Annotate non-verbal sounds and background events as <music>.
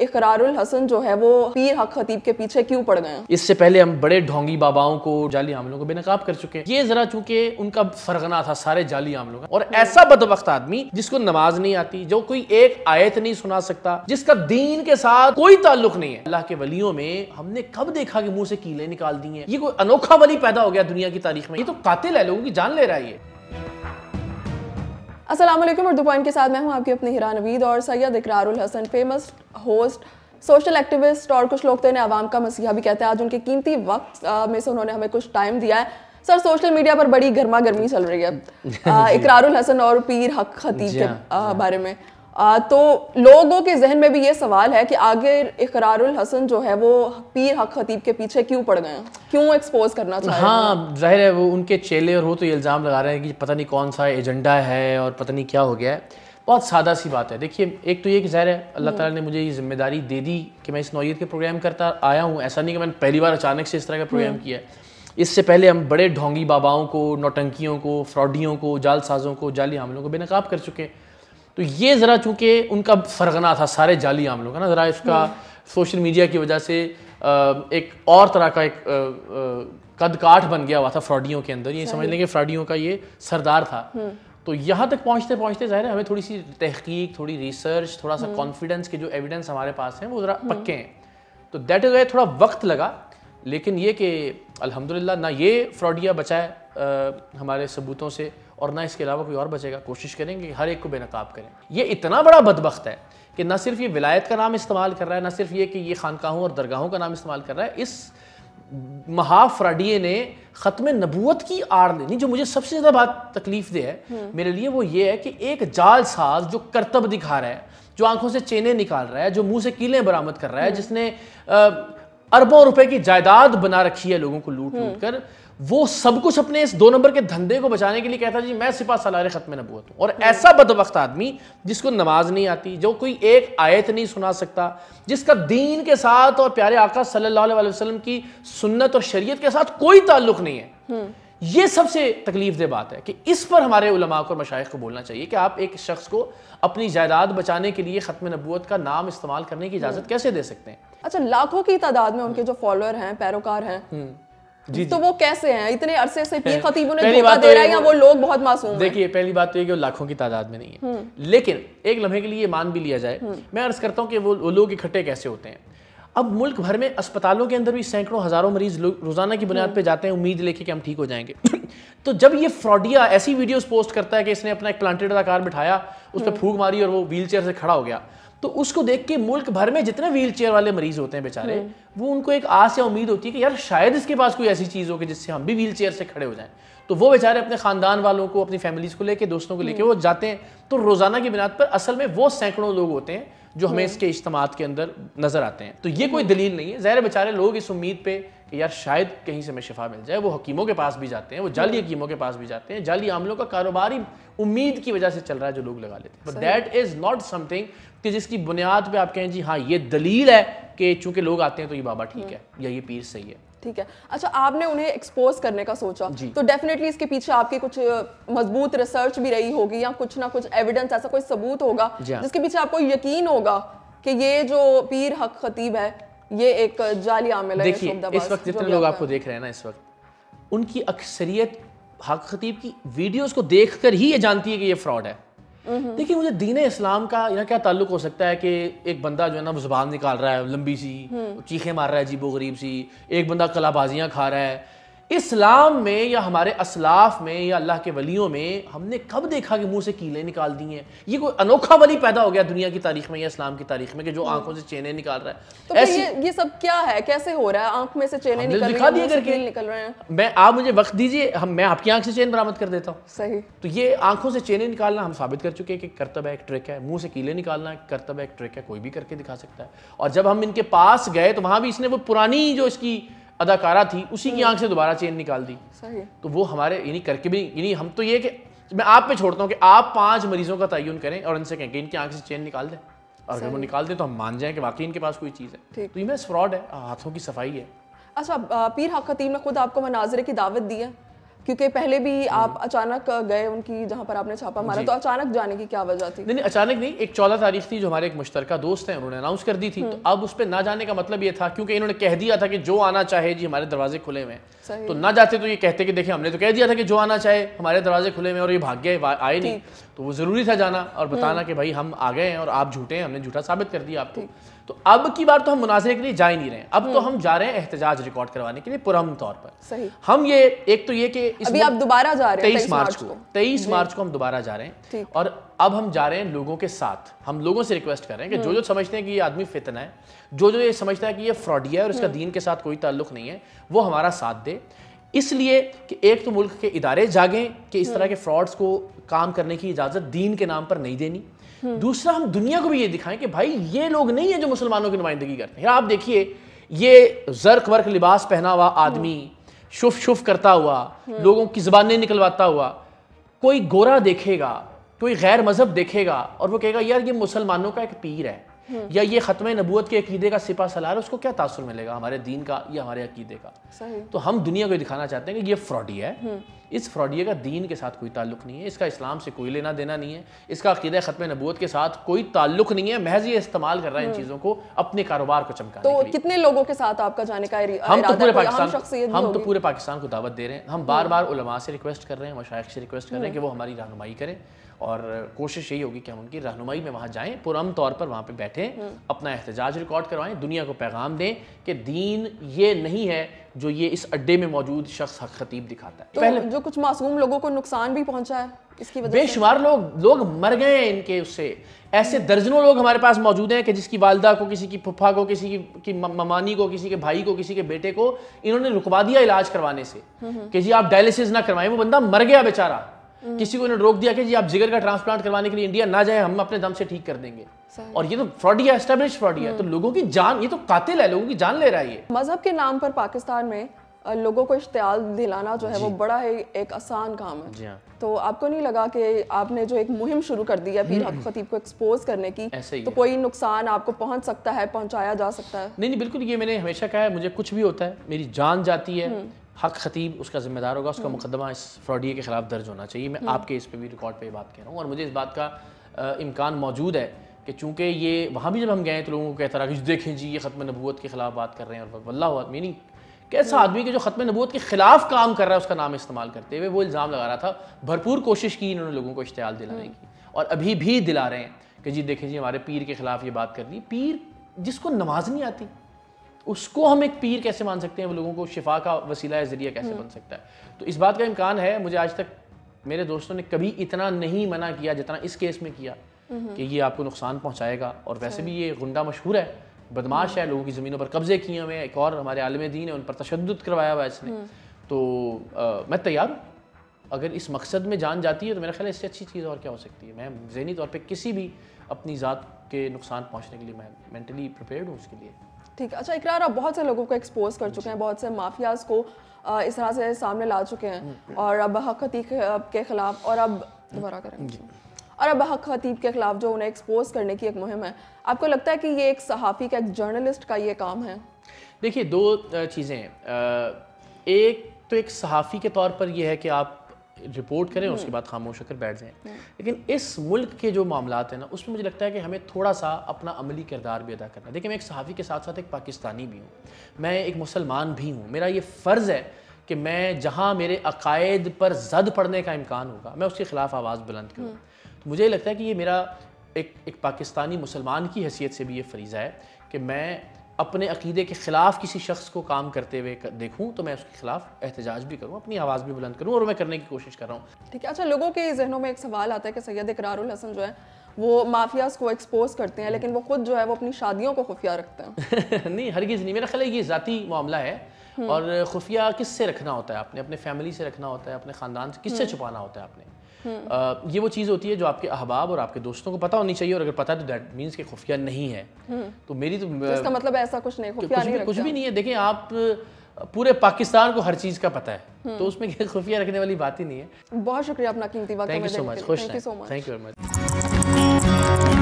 इकरारुल हसन जो है वो पीर हक खतीब के पीछे क्यों पड़ गए इससे पहले हम बड़े ढोंगी बाबाओं को जाली आमलों को बेनकाब कर चुके हैं ये जरा चूंकि उनका फरगना था सारे जाली आमलों का और ऐसा बदबख्त आदमी जिसको नमाज नहीं आती जो कोई एक आयत नहीं सुना सकता जिसका दीन के साथ कोई ताल्लुक नहीं है अल्लाह के वलियों में हमने कब देखा कि मुंह से कीले निकाल दी है ये कोई अनोखा वली पैदा हो गया दुनिया की तारीख में ये तो कातिल है लोगों की जान ले रहा है ये असलम उर्दू पॉइंट के साथ मैं हूं आपकी अपनी हिरा नवीद और Syed Iqrarul Hasan famous host social activist और कुछ लोग तो इन्हें आवाम का मसीहा भी कहते हैं आज उनके कीमती वक्त में से उन्होंने हमें कुछ टाइम दिया है सर सोशल मीडिया पर बड़ी गर्मा गर्मी चल रही है <laughs> इकरारुल हसन और पीर हक खतीब के हाँ। हाँ। बारे में तो लोगों के जहन में भी ये सवाल है कि आगे इकरारुल हसन जो है वो पीर हक खतीब के पीछे क्यों पड़ गए क्यों एक्सपोज करना चाह हाँ जाहिर है वो उनके चेले और वो तो ये इल्ज़ाम लगा रहे हैं कि पता नहीं कौन सा एजेंडा है और पता नहीं क्या हो गया है बहुत सादा सी बात है देखिए एक तो ये कि जाहिर है अल्लाह ताला ने मुझे ये जिम्मेदारी दे दी कि मैं इस नौीयत के प्रोग्राम करता आया हूँ ऐसा नहीं कि मैंने पहली बार अचानक से इस तरह का प्रोग्राम हम्म। किया है इससे पहले हम बड़े ढोंगी बाबाओं को नौटंकियों को फ्रॉडियों को जालसाजों को जाली हमलों को बेनकाब कर चुके हैं तो ये ज़रा चूँकि उनका फ़रगना था सारे जाली आम लोग है ना ज़रा इसका हम्म। सोशल मीडिया की वजह से एक और तरह का एक कदकाठ बन गया हुआ था फ्रॉडियों के अंदर ये समझ लें कि फ्रॉडियों का ये सरदार था हम्म। तो यहाँ तक पहुँचते पहुँचते ज़ाहिर है हमें थोड़ी सी तहकीक थोड़ी रिसर्च थोड़ा सा कॉन्फिडेंस के जो एविडेंस हमारे पास हैं वो ज़रा हम्म। पक्के हैं तो दैट इज़ थोड़ा वक्त लगा लेकिन ये कि अलहमदिल्ला ना ये फ्रॉडिया बचाए हमारे सबूतों से और ना इसके अलावा कोई और बचेगा कोशिश करेंगे हर एक को बेनकाब करें ये इतना बड़ा बदबخت है कि ना सिर्फ ये विलायत का नाम इस्तेमाल कर रहा है ना सिर्फ ये कि ये खानकाहों और दरगाहों का नाम इस्तेमाल कर रहा है इस महाफ्राडिये ने ख़त्म नबूत की आड़ लेनी जो मुझे सबसे ज़्यादा बात तकलीफ दे है हम्म। मेरे लिए वो ये है कि एक जाल साज जो करतब दिखा रहा है जो आंखों से चेने निकाल रहा है जो मुंह से कीलें बरामद कर रहा है हम्म। जिसने अरबों रुपए की जायदाद बना रखी है लोगों को लूट लूट हम्म। कर वो सब कुछ अपने इस दो नंबर के धंधे को बचाने के लिए कहता जी मैं सिपा सलार ख़त्म नबूत हूँ और हम्म। ऐसा बदबख्त आदमी जिसको नमाज नहीं आती जो कोई एक आयत नहीं सुना सकता जिसका दीन के साथ और प्यारे आका सल्लल्लाहु अलैहि वसल्लम की सुन्नत और शरीयत के साथ कोई ताल्लुक नहीं है हम्म। ये सबसे तकलीफ दे बात है कि इस पर हमारे उलमा को मशाइ को बोलना चाहिए कि आप एक शख्स को अपनी जायदाद बचाने के लिए ख़त्म नबूत का नाम इस्तेमाल करने की इजाज़त हम्म। कैसे दे सकते हैं अच्छा लाखों की तादाद में उनके जो फॉलोअर हैं पैरोकार हैं जी तो वो कैसे हैं इतने अरसे से पीर खतीब उन्हें धोखा तो दे रहा है या वो लोग बहुत मासूम देखिए पहली बात तो ये कि वो लाखों की तादाद में नहीं है हम्म। लेकिन एक लम्हे के लिए मान भी लिया जाए हम्म। मैं अर्ज करता हूँ कि वो वो लोग इकट्ठे कैसे होते हैं अब मुल्क भर में अस्पतालों के अंदर भी सैकड़ों हज़ारों मरीज रोज़ाना की बुनियाद हम्म। पर जाते हैं उम्मीद लेके कि हम ठीक हो जाएंगे <clears throat> तो जब ये फ्रॉडिया ऐसी वीडियोस पोस्ट करता है कि इसने अपना एक प्लांटेड कार बिठाया उस पर फूक मारी और वो व्हील से खड़ा हो गया तो उसको देख के मुल्क भर में जितने व्हील चेयर वाले मरीज होते हैं बेचारे हम्म। वो उनको एक आस या उम्मीद होती है कि यार शायद इसके पास कोई ऐसी चीज़ हो कि जिससे हम भी व्हील चेयर से खड़े हो जाएं तो वो बेचारे अपने खानदान वालों को अपनी फैमिलीज को लेके दोस्तों को लेके हम्म। वो जाते हैं तो रोज़ाना की बिनात पर असल में वो सैकड़ों लोग होते हैं जो हमें हम्म। इसके इज्तम के अंदर नजर आते हैं तो ये कोई दलील नहीं है ज़ाहिर बेचारे लोग इस उम्मीद पर कि यार शायद कहीं से हमें शिफा मिल जाए वो हकीमों के पास भी जाते हैं वो जाली हकीमों के पास भी जाते हैं जाली आमलों का कारोबार ही उम्मीद की वजह से चल रहा है जो लोग लगा लेते हैं but that is not something कि जिसकी बुनियाद पे आप कहें जी हाँ ये दलील है कि चूंकि लोग आते हैं तो ये बाबा ठीक है या ये पीर सही है ठीक है अच्छा आपने उन्हें एक्सपोज करने का सोचा तो डेफिनेटली इसके पीछे आपकी कुछ मजबूत रिसर्च भी रही होगी या कुछ ना कुछ एविडेंस ऐसा कोई सबूत होगा हाँ। जिसके पीछे आपको यकीन होगा कि ये जो पीर हक खतीब है ये एक जाली आमिल है देखिए इस वक्त जितने लोग आपको देख रहे हैं ना इस वक्त उनकी अक्सरियत हक खतीब की वीडियोस को देखकर ही ये जानती है कि ये फ्रॉड है हम्म। देखिए मुझे दीन इस्लाम का यहाँ क्या ताल्लुक हो सकता है कि एक बंदा जो है ना जुबान निकाल रहा है लंबी सी हम्म। चीखे मार रहा है जीबो गरीब सी एक बंदा कलाबाजियां खा रहा है इस्लाम में या हमारे असलाफ में या अल्लाह के वलियों में हमने कब देखा कि मुंह से कीलें निकाल दी हैं ये कोई अनोखा वली पैदा हो गया दुनिया की तारीख में या इस्लाम की तारीख में कि जो हाँ। आंखों से चेने निकाल रहा है तो ये, ये सब क्या है कैसे हो रहा है आंख में से चेने निकल दिखा दिए करके निकल रहे हैं मैं आप मुझे वक्त दीजिए हम मैं आपकी आंख से चेन बरामद कर देता हूँ सही तो ये आंखों से चेने निकालना हम साबित कर चुके हैं कि कर्तव्य एक ट्रिक है मुंह से कीले निकालना एक करतब एक ट्रिक है कोई भी करके दिखा सकता है और जब हम इनके पास गए तो वहां भी इसने वो पुरानी जो इसकी अदाकारा थी उसी की हम्म। आंख से दोबारा चेन निकाल दी सही तो वो हमारे यानी करके भी यानी हम तो ये कि मैं आप पे छोड़ता हूँ कि आप पांच मरीजों का तयन करें और इनसे कहें कि इनकी आंख से चेन निकाल दें और अगर वो निकाल दें तो हम मान जाएं कि वाकई इनके पास कोई चीज़ है तो ये मैं फ्रॉड है हाथों की सफाई है अच्छा पीर हक ने खुद आपको मनाजरे की दावत दी है क्योंकि पहले भी हम्म। आप अचानक गए उनकी जहाँ पर आपने छापा मारा तो अचानक जाने की क्या वजह थी नहीं अचानक नहीं एक चौदह तारीख थी जो हमारे एक मुश्तरका दोस्त हैं उन्होंने अनाउंस कर दी थी हम्म। तो अब उस पर ना जाने का मतलब ये था क्योंकि इन्होंने कह दिया था कि जो आना चाहे जी हमारे दरवाजे खुले हुए तो ना जाते तो ये कहते कि देखिए हमने तो कह दिया था कि जो आना चाहे हमारे दरवाजे खुले हुए और ये भाग्य आए नहीं तो वो ज़रूरी था जाना और बताना हम्म। कि भाई हम आ गए हैं और आप झूठे हैं हमने झूठा साबित कर दिया आपको तो अब की बार तो हम मुनाजरे के लिए जा ही नहीं रहे हैं अब तो हम्म। हम जा रहे हैं एहतजाज रिकॉर्ड करवाने के लिए पुरम तौर पर सही हम ये एक तो ये कि अभी आप दोबारा जा रहे हैं तेईस मार्च को तेईस मार्च को हम दोबारा जा रहे हैं और अब हम जा रहे हैं लोगों के साथ हम लोगों से रिक्वेस्ट कर रहे हैं कि जो हम्म। जो समझते हैं कि ये आदमी फितना है जो जो ये समझता है कि ये फ्रॉडिया है और इसका दीन के साथ कोई ताल्लुक नहीं है वो हमारा साथ दे इसलिए कि एक तो मुल्क के इदारे जागें कि इस तरह के फ्रॉड्स को काम करने की इजाज़त दीन के नाम पर नहीं देनी दूसरा हम दुनिया को भी ये दिखाएं कि भाई ये लोग नहीं है जो मुसलमानों की नुमाइंदगी करते हैं आप देखिए ये जर्क वर्क लिबास पहना हुआ आदमी शुफ शुफ करता हुआ लोगों की जबानें निकलवाता हुआ कोई गोरा देखेगा कोई गैर मजहब देखेगा और वो कहेगा यार ये मुसलमानों का एक पीर है या ये ख़त्म नबूत के अकीदे का सिपा सलार उसको क्या तासर मिलेगा हमारे दीन का या हमारे अकीदे का तो हम दुनिया को दिखाना चाहते हैं कि ये फ्रॉडी है हम्म। इस फ्रॉडिया का दीन के साथ कोई ताल्लुक नहीं है इसका इस्लाम से कोई लेना देना नहीं है इसका अकीदा ख़त्म नबूत के साथ कोई ताल्लुक नहीं है महज ये इस्तेमाल कर रहा है इन हम्म। चीज़ों को अपने कारोबार को चमका तो कितने लोगों के साथ आपका जाने का हम तो पूरे पाकिस्तान हम तो पूरे पाकिस्तान को दावत दे रहे हैं हम बार हम्म। बार उलमा से रिक्वेस्ट कर रहे हैं मशाइ से रिक्वेस्ट कर रहे हैं कि वो हमारी रहनमाई करें और कोशिश यही होगी कि हम उनकी रहनुमाई में वहाँ जाएँ पुरम तौर पर वहाँ पर बैठें हम्म। अपना एहतजाज रिकॉर्ड करवाएं दुनिया को पैगाम दें कि दीन ये नहीं है जो ये इस अड्डे में मौजूद शख्स खतीब दिखाता है तो पहले जो कुछ मासूम लोगों को नुकसान भी पहुंचा है इसकी वजह बेशुमार लोग लोग मर गए हैं इनके उससे ऐसे हम्म। दर्जनों लोग हमारे पास मौजूद हैं कि जिसकी वालदा को किसी की फुफा को किसी की, की ममानी को किसी के भाई को किसी के बेटे को इन्होंने रुकवा दिया इलाज करवाने से हम्म, कि जी आप डायलिसिस ना करवाएं वो बंदा मर गया बेचारा हम्म। किसी को रोक दिया कि जी आप जिगर का ट्रांसप्लांट करवाने के लिए इंडिया ना जाए हम अपने दम से ठीक कर देंगे और ये तो फ्रॉड फ्रॉडिया एस्टेब्लिश फ्रॉडिया तो हम्म। लोगों की जान ये तो कातिल है लोगों की जान ले रहा है ये मजहब के नाम पर पाकिस्तान में लोगों को इश्तियाल दिलाना जो है वो बड़ा ही एक आसान काम है हाँ। तो आपको नहीं लगा कि आपने जो एक मुहिम शुरू कर दी है पीर हम्म। हक खतीब को एक्सपोज करने की ऐसे ही तो कोई नुकसान आपको पहुंच सकता है पहुंचाया जा सकता है नहीं नहीं बिल्कुल ये मैंने हमेशा कहा है मुझे कुछ भी होता है मेरी जान जाती है हक खतीब उसका जिम्मेदार होगा उसका हम्म। मुकदमा इस फ्रॉडिए के ख़िलाफ दर्ज होना चाहिए मैं हम्म। आपके इस पर भी रिकॉर्ड पर बात कह रहा हूँ और मुझे इस बात का इम्कान मौजूद है कि चूँकि ये वहाँ भी जब हम गए तो लोगों को कहता रहा कि देखें जी ये ख़त्म नबूत के ख़िलाफ़ बात कर रहे हैं और वल्ला मीनिंग कैसा हम्म। आदमी के जो ख़त्म नबूत के ख़िलाफ़ काम कर रहा है उसका नाम इस्तेमाल करते हुए वो इल्ज़ाम लगा रहा था भरपूर कोशिश की इन्होंने लोगों को इश्तहाल दिलाने की और अभी भी दिला रहे हैं कि जी देखें जी हमारे पीर के ख़िलाफ़ ये बात कर पीर जिसको नमाज नहीं आती उसको हम एक पीर कैसे मान सकते हैं वो लोगों को शिफा का वसीला या जरिया कैसे हम्म। बन सकता है तो इस बात का इम्कान है मुझे आज तक मेरे दोस्तों ने कभी इतना नहीं मना किया जितना इस केस में किया हम्म। कि ये आपको नुकसान पहुंचाएगा और वैसे भी ये गुंडा मशहूर है बदमाश है लोगों की ज़मीनों पर कब्जे किए हुए हैं एक और हमारे आलम दीन है उन पर तशद करवाया हुआ है इसने हम्म। तो आ, मैं तैयार हूँ अगर इस मकसद में जान जाती है तो मेरा ख्याल है इससे अच्छी चीज़ और क्या हो सकती है मैं जहनी तौर पर किसी भी अपनी ज़ात के नुकसान पहुँचने के लिए मैं मैंटली प्रिपेयर्ड हूँ उसके लिए ठीक है अच्छा इकरार आप बहुत से लोगों को एक्सपोज कर चुके हैं बहुत से माफियाज को इस तरह से सामने ला चुके हैं हम्म। और अब हक खतीब के खिलाफ और अब दोबारा करेंगे और अब हक खतीब के खिलाफ जो उन्हें एक्सपोज करने की एक मुहिम है आपको लगता है कि ये एक सहाफ़ी का एक जर्नलिस्ट का ये काम है देखिए दो चीज़ें एक तो एक सहाफ़ी के तौर पर यह है कि आप रिपोर्ट करें हम्म। उसके बाद खामोश होकर बैठ जाएं हम्म। लेकिन इस मुल्क के जो मामला हैं ना उसमें मुझे लगता है कि हमें थोड़ा सा अपना अमली किरदार भी अदा करना है देखिए मैं एक सहाफ़ी के साथ साथ एक पाकिस्तानी भी हूँ मैं एक मुसलमान भी हूँ मेरा ये फ़र्ज़ है कि मैं जहाँ मेरे अकायद पर जद पड़ने का इम्कान होगा मैं उसके ख़िलाफ़ आवाज़ बुलंद करूँ हम्म। तो मुझे लगता है कि ये मेरा एक एक पाकिस्तानी मुसलमान की हैसियत से भी ये फरीज़ा है कि मैं अपने अकीदे के ख़िलाफ़ किसी शख्स को काम करते हुए कर, देखूँ तो मैं उसके ख़िलाफ़ एहतजाज भी करूँ अपनी आवाज़ भी बुलंद करूँ और मैं करने की कोशिश कर रहा हूँ ठीक है अच्छा लोगों के जहनों में एक सवाल आता है कि सैयद इकरारुल हसन जो है वो माफियाज को एक्सपोज करते हैं लेकिन वो खुद जो है वो अपनी शादियों को खुफिया रखते हैं <laughs> नहीं चीज़ नहीं मेरा ख्याल ये ज़ाती मामला है हम्म। और खुफिया किससे रखना होता है आपने अपने फैमिली से रखना होता है अपने ख़ानदान से किससे हम्म। छुपाना होता है आपने आ, हम्म। ये वो चीज़ होती है जो आपके अहबाब और आपके दोस्तों को पता होनी चाहिए और अगर पता है तो दैट मीन्स कि खुफिया नहीं है तो मेरी तो, तो इसका मतलब ऐसा कुछ नहीं खुफिया कुछ, नहीं भी, कुछ भी नहीं है देखें आप पूरे पाकिस्तान को हर चीज़ का पता है तो उसमें खुफिया रखने वाली बात ही नहीं है बहुत शुक्रिया अपना कीमती थैंक यू सो मच खुश thank you so much thank you very much